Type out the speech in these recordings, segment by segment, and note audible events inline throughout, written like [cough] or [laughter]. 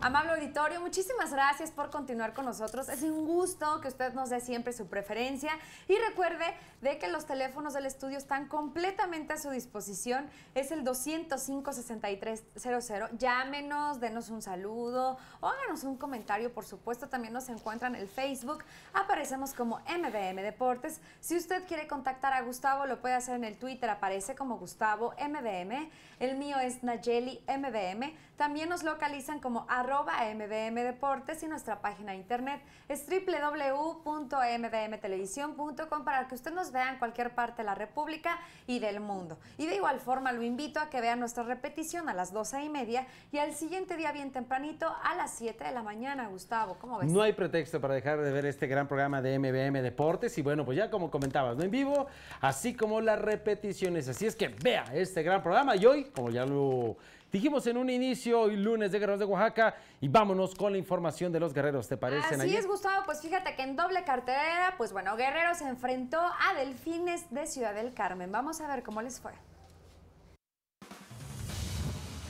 Amable auditorio, muchísimas gracias por continuar con nosotros. Es un gusto que usted nos dé siempre su preferencia y recuerde de que los teléfonos del estudio están completamente a su disposición. Es el 205-6300. Llámenos, denos un saludo o háganos un comentario, por supuesto. También nos encuentran en el Facebook. Aparecemos como MBM Deportes. Si usted quiere contactar a Gustavo, lo puede hacer en el Twitter. Aparece como Gustavo MBM. El mío es Nayeli MBM. También nos localizan como a arroba MBM Deportes y nuestra página internet es www.mbmtelevisión.com para que usted nos vea en cualquier parte de la República y del mundo. Y de igual forma lo invito a que vea nuestra repetición a las 12 y media y al siguiente día bien tempranito a las 7 de la mañana. Gustavo, ¿cómo ves? No hay pretexto para dejar de ver este gran programa de MBM Deportes y bueno, pues ya como comentabas, no en vivo, así como las repeticiones. Así es que vea este gran programa y hoy, como ya lo Dijimos en un inicio hoy lunes de Guerreros de Oaxaca y vámonos con la información de los guerreros, ¿te parece? Así es, Gustavo, pues fíjate que en doble cartelera, pues bueno, Guerreros se enfrentó a Delfines de Ciudad del Carmen. Vamos a ver cómo les fue.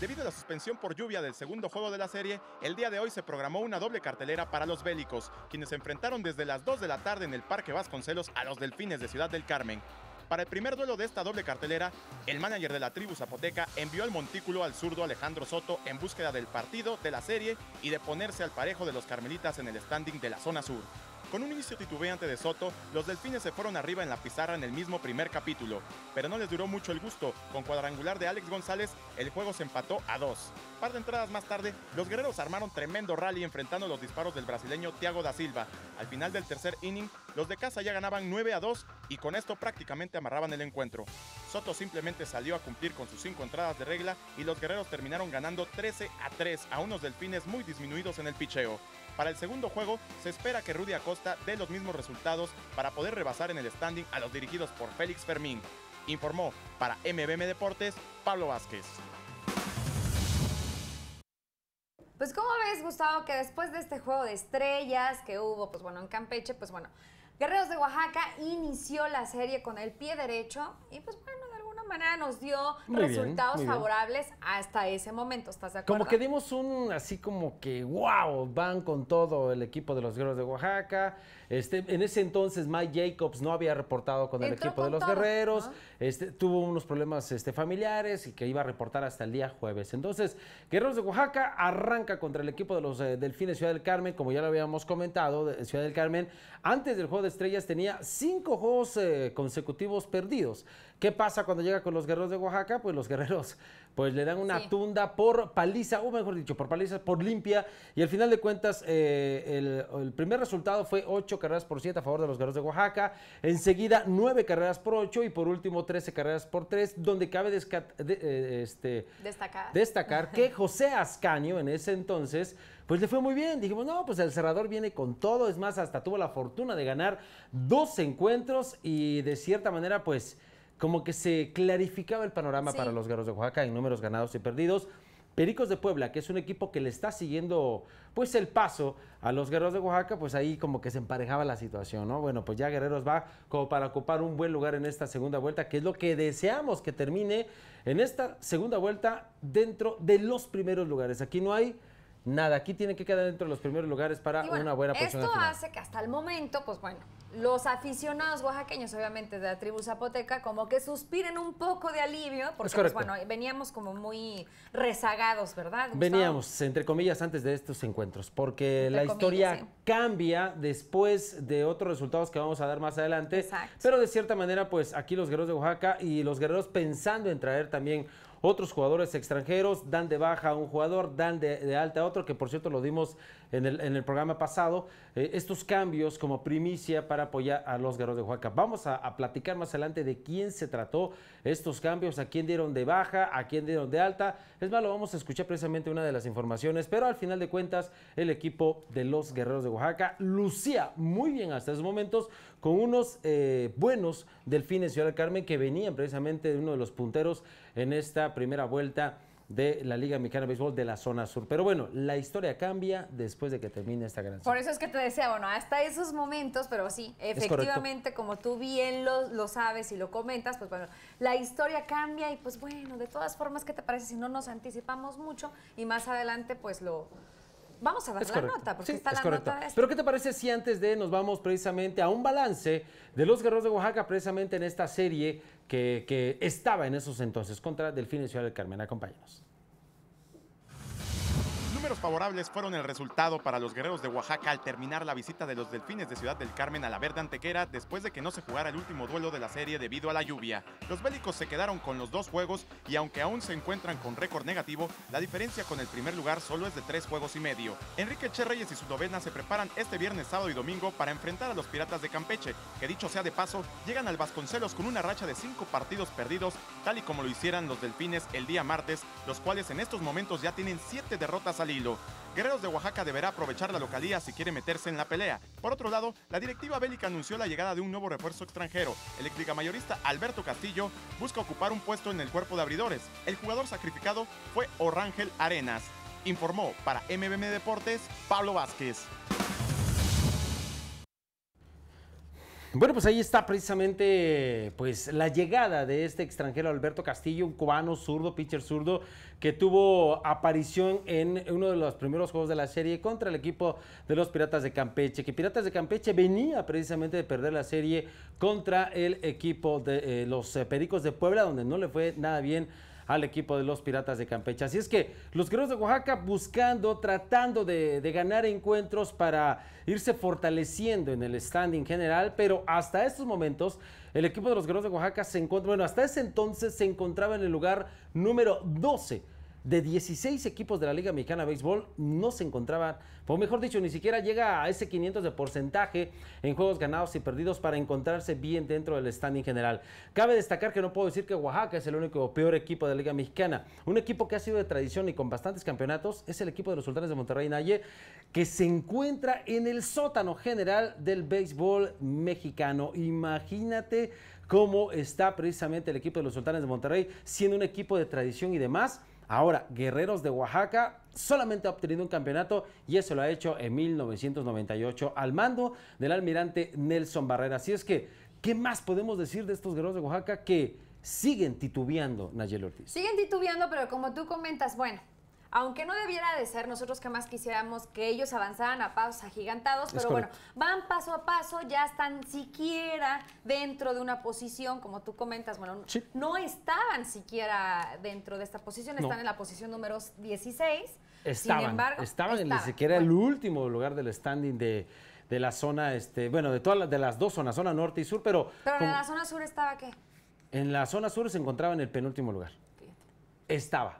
Debido a la suspensión por lluvia del segundo juego de la serie, el día de hoy se programó una doble cartelera para los bélicos, quienes se enfrentaron desde las 2 de la tarde en el Parque Vasconcelos a los Delfines de Ciudad del Carmen. Para el primer duelo de esta doble cartelera, el manager de la tribu zapoteca envió al montículo al zurdo Alejandro Soto en búsqueda del partido, de la serie y de ponerse al parejo de los carmelitas en el standing de la zona sur. Con un inicio titubeante de Soto, los delfines se fueron arriba en la pizarra en el mismo primer capítulo, pero no les duró mucho el gusto. Con cuadrangular de Alex González, el juego se empató a dos. Par de entradas más tarde, los guerreros armaron tremendo rally enfrentando los disparos del brasileño Thiago da Silva. Al final del tercer inning, los de casa ya ganaban 9 a 2 y con esto prácticamente amarraban el encuentro. Soto simplemente salió a cumplir con sus 5 entradas de regla y los guerreros terminaron ganando 13 a 3 a unos delfines muy disminuidos en el picheo. Para el segundo juego se espera que Rudy Acosta dé los mismos resultados para poder rebasar en el standing a los dirigidos por Félix Fermín. Informó para MBM Deportes Pablo Vázquez. Pues cómo ves, Gustavo, que después de este juego de estrellas que hubo, pues bueno, en Campeche, pues bueno, Guerreros de Oaxaca inició la serie con el pie derecho y pues bueno, manera nos dio resultados favorables hasta ese momento, ¿estás de acuerdo? Como que dimos un así como que, wow, van con todo el equipo de los guerreros de Oaxaca. Este, en ese entonces Mike Jacobs no había reportado con el equipo de los guerreros, este, tuvo unos problemas este, familiares y que iba a reportar hasta el día jueves. Entonces, Guerreros de Oaxaca arranca contra el equipo de los eh, Delfines Ciudad del Carmen, como ya lo habíamos comentado, Ciudad del Carmen, antes del juego de estrellas tenía cinco juegos eh, consecutivos perdidos. ¿Qué pasa cuando llega con los guerreros de Oaxaca? Pues los guerreros [laughs] pues le dan una tunda por paliza, o mejor dicho, por paliza, por limpia. Y al final de cuentas, eh, el, primer resultado fue 8 carreras por 7 a favor de los guerreros de Oaxaca. Enseguida, 9 carreras por 8 y por último, 13 carreras por 3, donde cabe eh, este, destacar. destacar [laughs] que José Ascaño en ese entonces pues le fue muy bien. Dijimos, no, pues el cerrador viene con todo. Es más, hasta tuvo la fortuna de ganar dos encuentros y de cierta manera, pues como que se clarificaba el panorama para los Guerreros de Oaxaca en números ganados y perdidos. Pericos de Puebla, que es un equipo que le está siguiendo pues el paso a los Guerreros de Oaxaca, pues ahí como que se emparejaba la situación, ¿no? Bueno, pues ya Guerreros va como para ocupar un buen lugar en esta segunda vuelta, que es lo que deseamos que termine en esta segunda vuelta dentro de los primeros lugares. Aquí no hay nada, aquí tiene que quedar dentro de los primeros lugares para una buena posición. Esto hace que hasta el momento, pues bueno, los aficionados oaxaqueños, obviamente, de la tribu zapoteca, como que suspiren un poco de alivio, porque pues, veníamos como muy rezagados, ¿verdad? Veníamos, entre comillas, antes de estos encuentros, porque la historia cambia después de otros resultados que vamos a dar más adelante. Pero de cierta manera, pues aquí los guerreros de Oaxaca y los guerreros pensando en traer también otros jugadores extranjeros dan de baja a un jugador, dan de, alta a otro, que por cierto lo dimos en el, programa pasado. Eh, estos cambios como primicia para apoyar a los guerreros de Oaxaca. Vamos a, a platicar más adelante de quién se trató estos cambios, a quién dieron de baja, a quién dieron de alta. Es más, lo vamos a escuchar precisamente una de las informaciones, pero al final de cuentas, el equipo de los guerreros de Oaxaca lucía muy bien hasta esos momentos con unos eh, buenos delfines, Ciudad del Carmen, que venían precisamente de uno de los punteros en esta primera vuelta de la Liga Mexicana de Béisbol de la zona sur. Pero bueno, la historia cambia después de que termine esta gran. Por eso es que te decía, bueno, hasta esos momentos, pero sí, efectivamente, como tú bien lo, lo, sabes y lo comentas, pues bueno, la historia cambia y pues bueno, de todas formas, ¿qué te parece si no nos anticipamos mucho y más adelante pues lo Vamos a dar la nota, porque está la nota de Pero ¿qué te parece si antes de nos vamos precisamente a un balance de los guerreros de Oaxaca, precisamente en esta serie que, que estaba en esos entonces contra Delfín y Ciudad del Carmen? Acompáñenos favorables fueron el resultado para los guerreros de Oaxaca al terminar la visita de los delfines de Ciudad del Carmen a la Verde Antequera después de que no se jugara el último duelo de la serie debido a la lluvia. Los bélicos se quedaron con los dos juegos y aunque aún se encuentran con récord negativo, la diferencia con el primer lugar solo es de tres juegos y medio. Enrique Che Reyes y su novena se preparan este viernes, sábado y domingo para enfrentar a los Piratas de Campeche, que dicho sea de paso, llegan al Vasconcelos con una racha de cinco partidos perdidos, tal y como lo hicieran los delfines el día martes, los cuales en estos momentos ya tienen siete derrotas al Guerreros de Oaxaca deberá aprovechar la localía si quiere meterse en la pelea. Por otro lado, la directiva bélica anunció la llegada de un nuevo refuerzo extranjero. El mayorista Alberto Castillo busca ocupar un puesto en el cuerpo de abridores. El jugador sacrificado fue Orangel Arenas. Informó para MBM Deportes Pablo Vázquez. Bueno, pues ahí está precisamente pues la llegada de este extranjero Alberto Castillo, un cubano zurdo, pitcher zurdo, que tuvo aparición en uno de los primeros juegos de la serie contra el equipo de los Piratas de Campeche, que Piratas de Campeche venía precisamente de perder la serie contra el equipo de eh, los Pericos de Puebla, donde no le fue nada bien al equipo de los Piratas de Campeche. Así es que los Guerreros de Oaxaca buscando, tratando de, ganar encuentros para irse fortaleciendo en el standing general, pero hasta estos momentos el equipo de los Guerreros de Oaxaca se encuentra, bueno, hasta ese entonces se encontraba en el lugar número 12 de 16 equipos de la Liga Mexicana de Béisbol no se encontraban, o mejor dicho, ni siquiera llega a ese 500 de porcentaje en juegos ganados y perdidos para encontrarse bien dentro del standing general. Cabe destacar que no puedo decir que Oaxaca es el único peor equipo de la Liga Mexicana. Un equipo que ha sido de tradición y con bastantes campeonatos es el equipo de los Sultanes de Monterrey Naye, que se encuentra en el sótano general del béisbol mexicano. Imagínate cómo está precisamente el equipo de los Sultanes de Monterrey, siendo un equipo de tradición y demás Ahora, Guerreros de Oaxaca solamente ha obtenido un campeonato y eso lo ha hecho en 1998 al mando del almirante Nelson Barrera. Así es que, ¿qué más podemos decir de estos Guerreros de Oaxaca que siguen titubeando, Nayel Ortiz? Siguen titubeando, pero como tú comentas, bueno, aunque no debiera de ser, nosotros que más quisiéramos que ellos avanzaran a pasos agigantados, pero bueno, van paso a paso, ya están siquiera dentro de una posición, como tú comentas, bueno, no estaban siquiera dentro de esta posición, están en la posición número 16. Estaban, Sin estaban, estaban. ni siquiera el último lugar del standing de la zona, este, bueno, de todas las, de las dos zonas, zona norte y sur, pero... Pero en la zona sur estaba qué? En la zona sur se encontraba en el penúltimo lugar. Estaba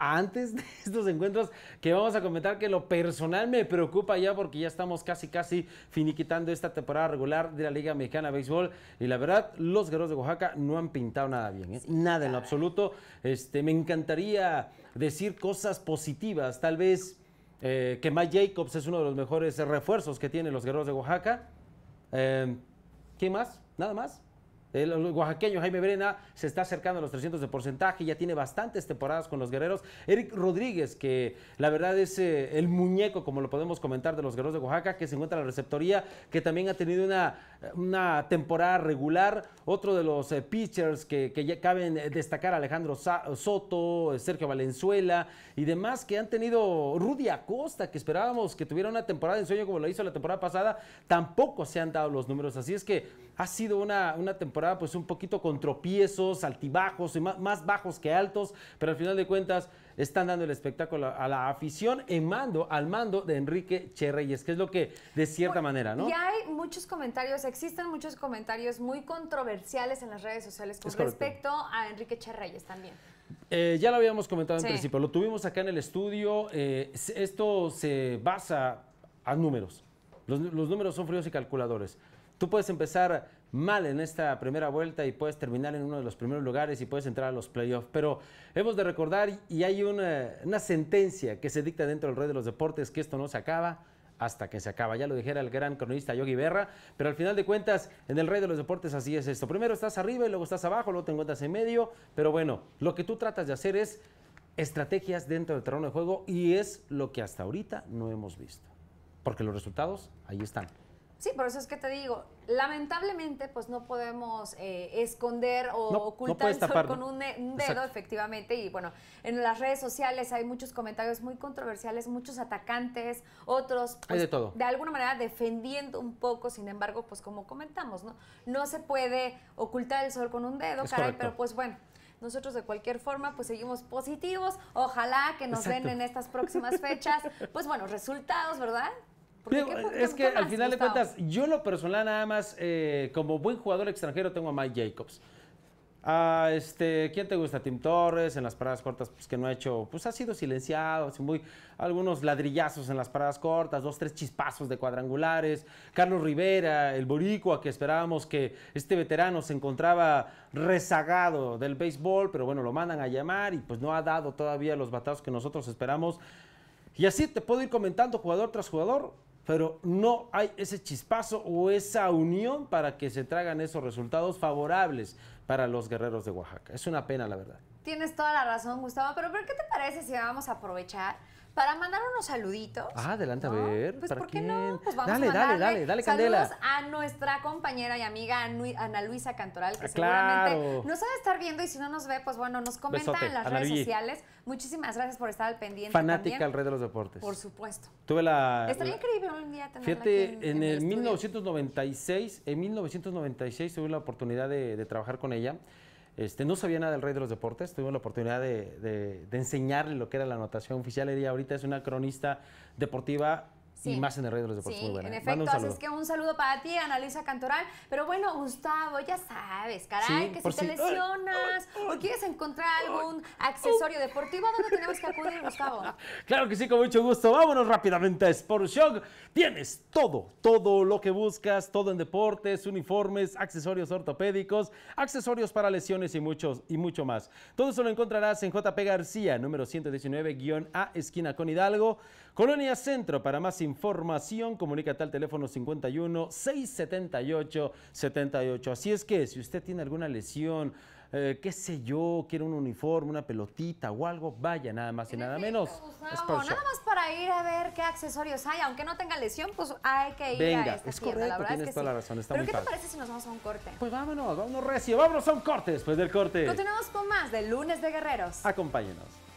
antes de [laughs] estos encuentros que vamos a comentar que lo personal me preocupa ya porque ya estamos casi casi finiquitando esta temporada regular de la Liga Mexicana de Béisbol y la verdad los guerreros de Oaxaca no han pintado nada bien, ¿eh? nada en lo absoluto. Este, me encantaría decir cosas positivas, tal vez eh, que Mike Jacobs es uno de los mejores refuerzos que tienen los guerreros de Oaxaca. Em, ¿Qué más? ¿Nada más? El eh, oaxaqueño Jaime Brena se está acercando a los 300 de porcentaje, ya tiene bastantes temporadas con los guerreros. Eric Rodríguez, que la verdad es eh, el muñeco, como lo podemos comentar, de los guerreros de Oaxaca, que se encuentra en la receptoría, que también ha tenido una, una temporada regular. Otro de los eh, pitchers que, que, ya caben destacar, Alejandro Soto, Sergio Valenzuela y demás, que han tenido Rudy Acosta, que esperábamos que tuviera una temporada en sueño como lo hizo la temporada pasada, tampoco se han dado los números. Así es que ha sido una, temporada pues un poquito con tropiezos, altibajos, más, bajos que altos, pero al final de cuentas están dando el espectáculo a la afición en mando, al mando de Enrique Che que es lo que de cierta manera, ¿no? Y hay muchos comentarios, existen muchos comentarios muy controversiales en las redes sociales con respecto a Enrique Che también. Eh, ya lo habíamos comentado en principio, lo tuvimos acá en el estudio, eh, esto se basa a números. los números son fríos y calculadores. Tú puedes empezar mal en esta primera vuelta y puedes terminar en uno de los primeros lugares y puedes entrar a los playoffs. Pero hemos de recordar, y hay una, sentencia que se dicta dentro del Rey de los Deportes, que esto no se acaba hasta que se acaba. Ya lo dijera el gran cronista Yogi Berra, pero al final de cuentas, en el Rey de los Deportes así es esto. Primero estás arriba y luego estás abajo, luego te encuentras en medio, pero bueno, lo que tú tratas de hacer es estrategias dentro del terreno de juego y es lo que hasta ahorita no hemos visto, porque los resultados ahí están. Sí, por eso es que te digo, lamentablemente, pues no podemos eh, esconder o ocultar el sol con un, dedo, efectivamente. Y bueno, en las redes sociales hay muchos comentarios muy controversiales, muchos atacantes, otros, de, pues, todo. de alguna manera defendiendo un poco. Sin embargo, pues como comentamos, ¿no? No se puede ocultar el sol con un dedo, caray, pero pues bueno. Nosotros de cualquier forma pues seguimos positivos. Ojalá que nos den en estas próximas fechas, pues bueno, resultados, ¿verdad? es que al final de cuentas, yo lo personal nada más, eh, como buen jugador extranjero, tengo a Mike Jacobs. este, ¿Quién te gusta? Tim Torres, en las paradas cortas, pues que no ha hecho, pues ha sido silenciado, así muy, algunos ladrillazos en las paradas cortas, dos, tres chispazos de cuadrangulares. Carlos Rivera, el boricua, que esperábamos que este veterano se encontraba rezagado del béisbol, pero bueno, lo mandan a llamar y pues no ha dado todavía los batazos que nosotros esperamos. Y así te puedo ir comentando jugador tras jugador pero no hay ese chispazo o esa unión para que se tragan esos resultados favorables para los guerreros de Oaxaca. Es una pena, la verdad. Tienes toda la razón, Gustavo, pero, ¿qué te parece si vamos a aprovechar? para mandar unos saluditos. Ah, adelante a ver. Pues ¿por qué no? Pues vamos dale, a dale, dale, dale, Candela. saludos a nuestra compañera y amiga Ana Luisa Cantoral, que ah, seguramente nos ha estar viendo y si no nos ve, pues bueno, nos comenta en las redes sociales. Muchísimas gracias por estar al pendiente. Fanática al rey de los deportes. Por supuesto. Tuve la. Estaría increíble un día tenerla Fíjate, aquí en, el, 1996, en 1996 tuve la oportunidad de trabajar con ella. Este, no sabía nada del rey de los deportes, tuve la oportunidad de, enseñarle lo que era la anotación oficial. Ella ahorita es una cronista deportiva Sí. y más en el rey de los deportes. Sí, en ¿eh? efecto. Así es que un saludo para ti, Ana Cantoral. Pero bueno, Gustavo, ya sabes, caray, que si te lesionas o quieres encontrar algún oh. accesorio deportivo, ¿a dónde tenemos que acudir, Gustavo? [laughs] Claro que sí, con mucho gusto. Vámonos rápidamente a Sport Tienes todo, todo lo que buscas, todo en deportes, uniformes, accesorios ortopédicos, accesorios para lesiones y muchos y mucho más. Todo eso lo encontrarás en JP García, número 119-A, esquina con Hidalgo, Colonia Centro. Para más información información, comunícate al teléfono 51 678 78. Así es que si usted tiene alguna lesión, eh, qué sé yo, quiere un uniforme, una pelotita o algo, vaya, nada más y nada menos. nada más para ir a ver qué accesorios hay, aunque no tenga lesión, pues hay que ir a esta es correcto, la verdad tienes toda la razón, está Pero ¿qué te parece si nos vamos a un corte? Pues vámonos, vámonos recio, vámonos a un corte después del corte. Continuamos con más de Lunes de Guerreros. Acompáñenos.